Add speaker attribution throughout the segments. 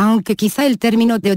Speaker 1: aunque quizá el término te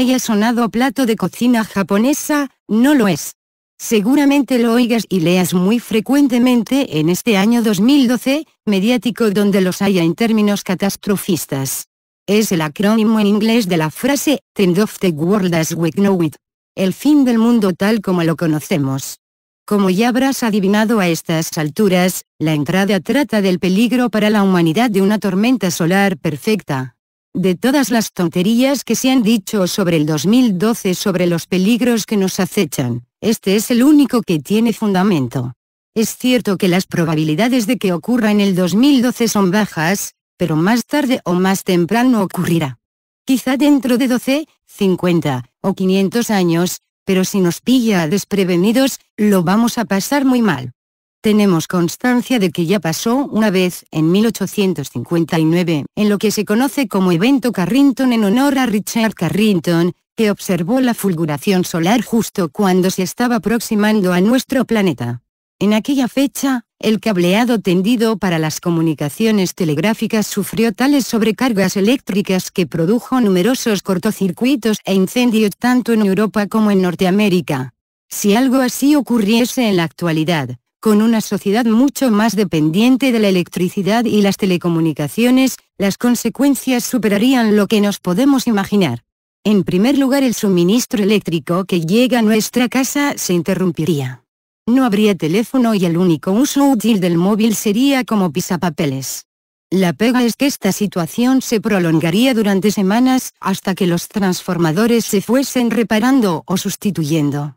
Speaker 1: haya sonado a plato de cocina japonesa, no lo es. Seguramente lo oigas y leas muy frecuentemente en este año 2012, mediático donde los haya en términos catastrofistas. Es el acrónimo en inglés de la frase, End of the World as we know it. El fin del mundo tal como lo conocemos. Como ya habrás adivinado a estas alturas, la entrada trata del peligro para la humanidad de una tormenta solar perfecta de todas las tonterías que se han dicho sobre el 2012 sobre los peligros que nos acechan, este es el único que tiene fundamento. Es cierto que las probabilidades de que ocurra en el 2012 son bajas, pero más tarde o más temprano ocurrirá. Quizá dentro de 12, 50 o 500 años, pero si nos pilla desprevenidos, lo vamos a pasar muy mal. Tenemos constancia de que ya pasó una vez, en 1859, en lo que se conoce como evento Carrington en honor a Richard Carrington, que observó la fulguración solar justo cuando se estaba aproximando a nuestro planeta. En aquella fecha, el cableado tendido para las comunicaciones telegráficas sufrió tales sobrecargas eléctricas que produjo numerosos cortocircuitos e incendios tanto en Europa como en Norteamérica. Si algo así ocurriese en la actualidad, con una sociedad mucho más dependiente de la electricidad y las telecomunicaciones, las consecuencias superarían lo que nos podemos imaginar. En primer lugar el suministro eléctrico que llega a nuestra casa se interrumpiría. No habría teléfono y el único uso útil del móvil sería como pisapapeles. La pega es que esta situación se prolongaría durante semanas hasta que los transformadores se fuesen reparando o sustituyendo.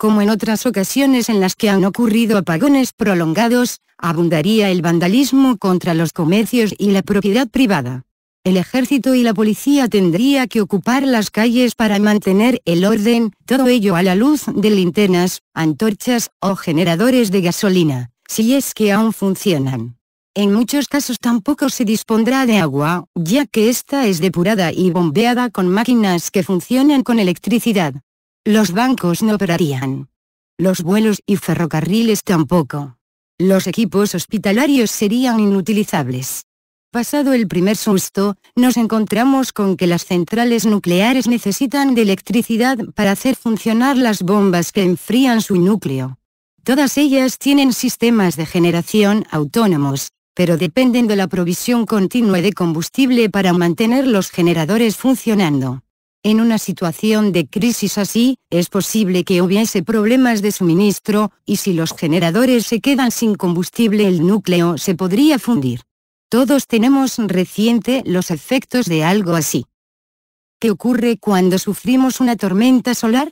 Speaker 1: Como en otras ocasiones en las que han ocurrido apagones prolongados, abundaría el vandalismo contra los comercios y la propiedad privada. El ejército y la policía tendría que ocupar las calles para mantener el orden, todo ello a la luz de linternas, antorchas o generadores de gasolina, si es que aún funcionan. En muchos casos tampoco se dispondrá de agua, ya que esta es depurada y bombeada con máquinas que funcionan con electricidad. Los bancos no operarían. Los vuelos y ferrocarriles tampoco. Los equipos hospitalarios serían inutilizables. Pasado el primer susto, nos encontramos con que las centrales nucleares necesitan de electricidad para hacer funcionar las bombas que enfrían su núcleo. Todas ellas tienen sistemas de generación autónomos, pero dependen de la provisión continua de combustible para mantener los generadores funcionando. En una situación de crisis así, es posible que hubiese problemas de suministro, y si los generadores se quedan sin combustible el núcleo se podría fundir. Todos tenemos reciente los efectos de algo así. ¿Qué ocurre cuando sufrimos una tormenta solar?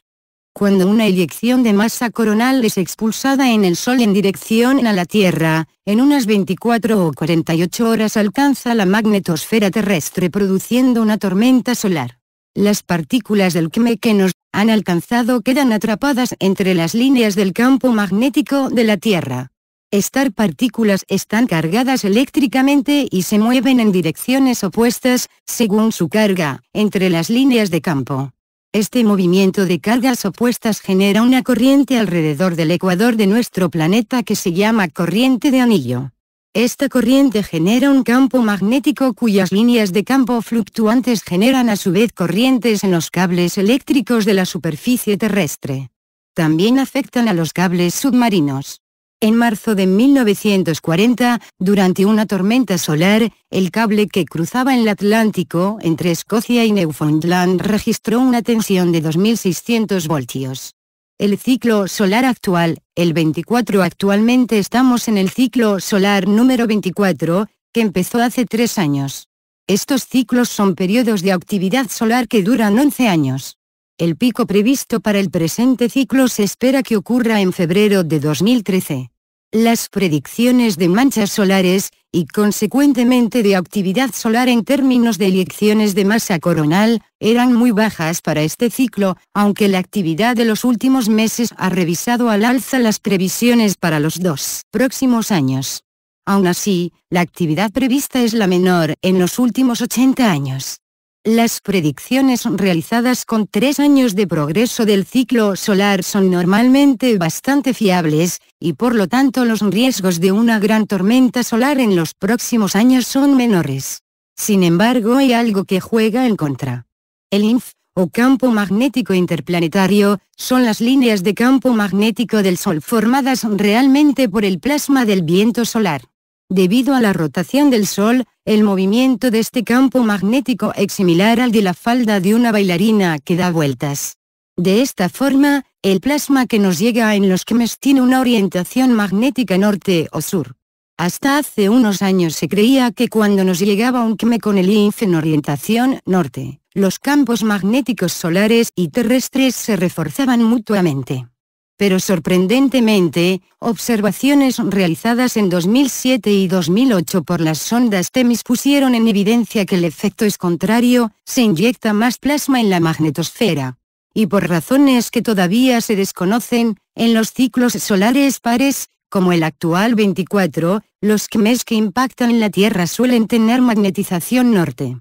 Speaker 1: Cuando una eyección de masa coronal es expulsada en el Sol en dirección a la Tierra, en unas 24 o 48 horas alcanza la magnetosfera terrestre produciendo una tormenta solar las partículas del CME que nos han alcanzado quedan atrapadas entre las líneas del campo magnético de la Tierra. Estas partículas están cargadas eléctricamente y se mueven en direcciones opuestas, según su carga, entre las líneas de campo. Este movimiento de cargas opuestas genera una corriente alrededor del ecuador de nuestro planeta que se llama corriente de anillo. Esta corriente genera un campo magnético cuyas líneas de campo fluctuantes generan a su vez corrientes en los cables eléctricos de la superficie terrestre. También afectan a los cables submarinos. En marzo de 1940, durante una tormenta solar, el cable que cruzaba el Atlántico entre Escocia y Newfoundland registró una tensión de 2.600 voltios el ciclo solar actual, el 24 actualmente estamos en el ciclo solar número 24, que empezó hace tres años. Estos ciclos son periodos de actividad solar que duran 11 años. El pico previsto para el presente ciclo se espera que ocurra en febrero de 2013. Las predicciones de manchas solares, y consecuentemente de actividad solar en términos de elecciones de masa coronal, eran muy bajas para este ciclo, aunque la actividad de los últimos meses ha revisado al alza las previsiones para los dos próximos años. Aún así, la actividad prevista es la menor en los últimos 80 años. Las predicciones realizadas con tres años de progreso del ciclo solar son normalmente bastante fiables, y por lo tanto los riesgos de una gran tormenta solar en los próximos años son menores. Sin embargo hay algo que juega en contra. El INF, o campo magnético interplanetario, son las líneas de campo magnético del Sol formadas realmente por el plasma del viento solar. Debido a la rotación del Sol, el movimiento de este campo magnético es similar al de la falda de una bailarina que da vueltas. De esta forma, el plasma que nos llega en los quemes tiene una orientación magnética norte o sur. Hasta hace unos años se creía que cuando nos llegaba un queme con el INF en orientación norte, los campos magnéticos solares y terrestres se reforzaban mutuamente pero sorprendentemente, observaciones realizadas en 2007 y 2008 por las sondas TEMIS pusieron en evidencia que el efecto es contrario, se inyecta más plasma en la magnetosfera. Y por razones que todavía se desconocen, en los ciclos solares pares, como el actual 24, los KMEs que impactan la Tierra suelen tener magnetización norte.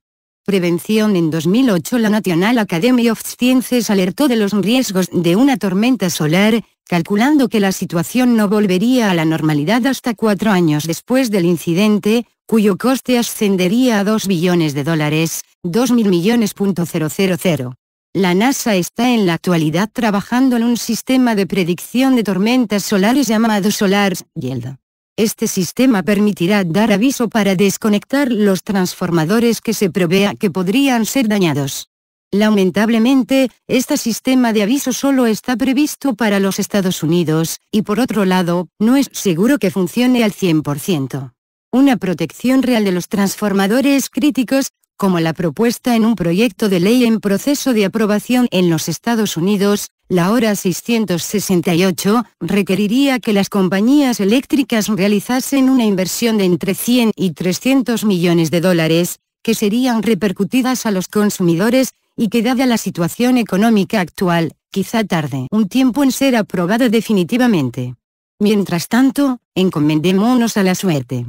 Speaker 1: Prevención En 2008 la National Academy of Sciences alertó de los riesgos de una tormenta solar, calculando que la situación no volvería a la normalidad hasta cuatro años después del incidente, cuyo coste ascendería a 2 billones de dólares, (2.000 La NASA está en la actualidad trabajando en un sistema de predicción de tormentas solares llamado Solar Yelda. Este sistema permitirá dar aviso para desconectar los transformadores que se provea que podrían ser dañados. Lamentablemente, este sistema de aviso solo está previsto para los Estados Unidos, y por otro lado, no es seguro que funcione al 100%. Una protección real de los transformadores críticos, como la propuesta en un proyecto de ley en proceso de aprobación en los Estados Unidos, la hora 668, requeriría que las compañías eléctricas realizasen una inversión de entre 100 y 300 millones de dólares, que serían repercutidas a los consumidores, y que dada la situación económica actual, quizá tarde un tiempo en ser aprobada definitivamente. Mientras tanto, encomendémonos a la suerte.